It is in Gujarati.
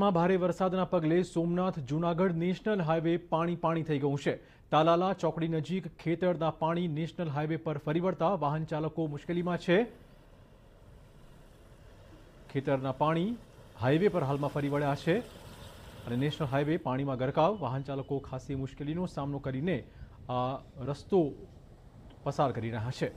માં ભારે વરસાદના પગલે સોમનાથ જૂનાગઢ નેશનલ હાઈવે પાણી પાણી થઈ ગયું છે તાલાલા ચોકડી નજીક ખેતરના પાણી નેશનલ હાઈવે પર ફરી વળતા વાહન ચાલકો મુશ્કેલીમાં છે ખેતરના પાણી હાઈવે પર હાલમાં ફરી વળ્યા છે અને નેશનલ હાઈવે પાણીમાં ગરકાવ વાહન ચાલકો ખાસી મુશ્કેલીનો સામનો કરીને આ રસ્તો પસાર કરી રહ્યા છે